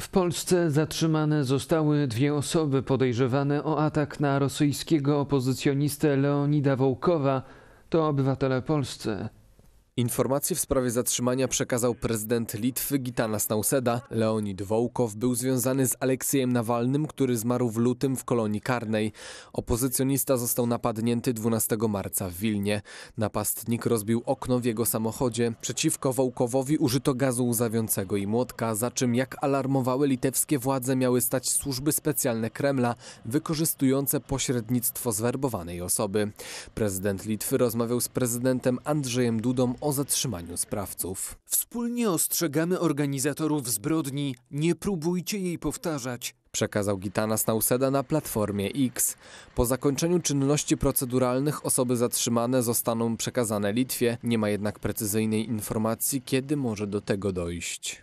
W Polsce zatrzymane zostały dwie osoby podejrzewane o atak na rosyjskiego opozycjonistę Leonida Wołkowa, to obywatele polscy. Informacje w sprawie zatrzymania przekazał prezydent Litwy Gitanas Nauseda. Leonid Wołkow był związany z Aleksiejem Nawalnym, który zmarł w lutym w kolonii karnej. Opozycjonista został napadnięty 12 marca w Wilnie. Napastnik rozbił okno w jego samochodzie. Przeciwko Wołkowowi użyto gazu łzawiącego i młotka, za czym, jak alarmowały litewskie władze, miały stać służby specjalne Kremla, wykorzystujące pośrednictwo zwerbowanej osoby. Prezydent Litwy rozmawiał z prezydentem Andrzejem Dudą o zatrzymaniu sprawców. Wspólnie ostrzegamy organizatorów zbrodni, nie próbujcie jej powtarzać. Przekazał Gitana Nauseda na platformie X. Po zakończeniu czynności proceduralnych osoby zatrzymane zostaną przekazane Litwie, nie ma jednak precyzyjnej informacji, kiedy może do tego dojść.